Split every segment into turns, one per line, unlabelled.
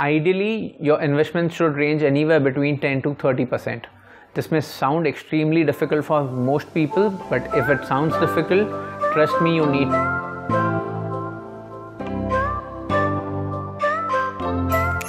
ideally your investment should range anywhere between 10 to 30%. This may sound extremely difficult for most people, but if it sounds difficult, trust me, you need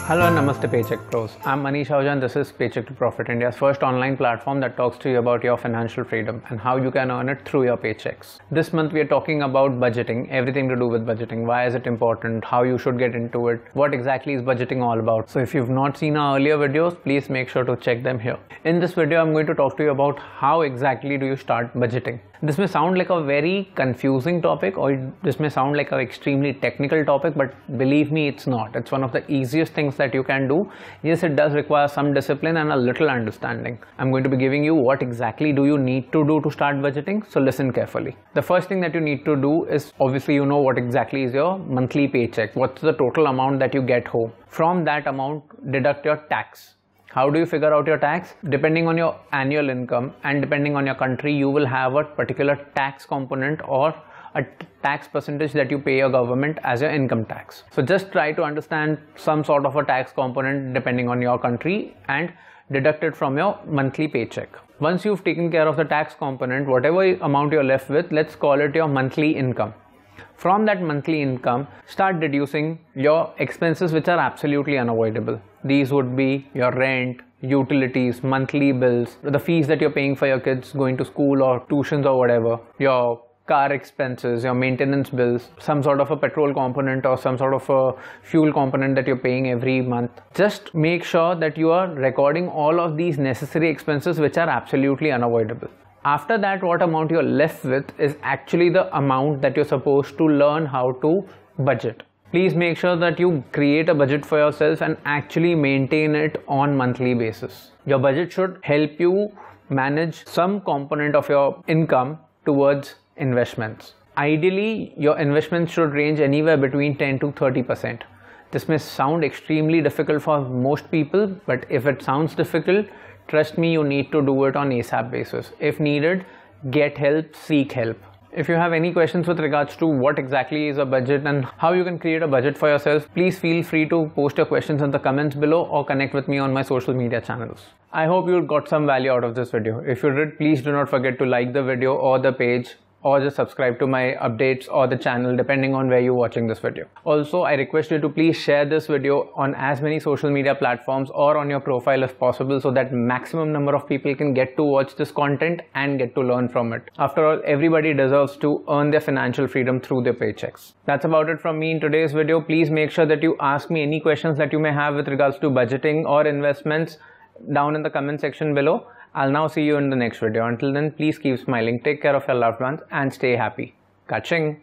Hello Namaste Paycheck Pros. I'm Manish Ahuja and this is Paycheck to Profit, India's first online platform that talks to you about your financial freedom and how you can earn it through your paychecks. This month we are talking about budgeting, everything to do with budgeting, why is it important, how you should get into it, what exactly is budgeting all about. So if you've not seen our earlier videos, please make sure to check them here. In this video, I'm going to talk to you about how exactly do you start budgeting this may sound like a very confusing topic or this may sound like an extremely technical topic but believe me it's not it's one of the easiest things that you can do yes it does require some discipline and a little understanding i'm going to be giving you what exactly do you need to do to start budgeting so listen carefully the first thing that you need to do is obviously you know what exactly is your monthly paycheck what's the total amount that you get home from that amount deduct your tax how do you figure out your tax? Depending on your annual income and depending on your country, you will have a particular tax component or a tax percentage that you pay your government as your income tax. So just try to understand some sort of a tax component depending on your country and deduct it from your monthly paycheck. Once you've taken care of the tax component, whatever amount you're left with, let's call it your monthly income. From that monthly income, start deducing your expenses which are absolutely unavoidable. These would be your rent, utilities, monthly bills, the fees that you're paying for your kids going to school or tuitions or whatever, your car expenses, your maintenance bills, some sort of a petrol component or some sort of a fuel component that you're paying every month. Just make sure that you are recording all of these necessary expenses which are absolutely unavoidable after that what amount you're left with is actually the amount that you're supposed to learn how to budget please make sure that you create a budget for yourself and actually maintain it on monthly basis your budget should help you manage some component of your income towards investments ideally your investments should range anywhere between 10 to 30 percent this may sound extremely difficult for most people but if it sounds difficult trust me you need to do it on asap basis if needed get help seek help if you have any questions with regards to what exactly is a budget and how you can create a budget for yourself please feel free to post your questions in the comments below or connect with me on my social media channels i hope you got some value out of this video if you did please do not forget to like the video or the page or just subscribe to my updates or the channel depending on where you're watching this video. Also, I request you to please share this video on as many social media platforms or on your profile if possible so that maximum number of people can get to watch this content and get to learn from it. After all, everybody deserves to earn their financial freedom through their paychecks. That's about it from me in today's video. Please make sure that you ask me any questions that you may have with regards to budgeting or investments down in the comment section below. I'll now see you in the next video. Until then, please keep smiling, take care of your loved ones, and stay happy. Catching!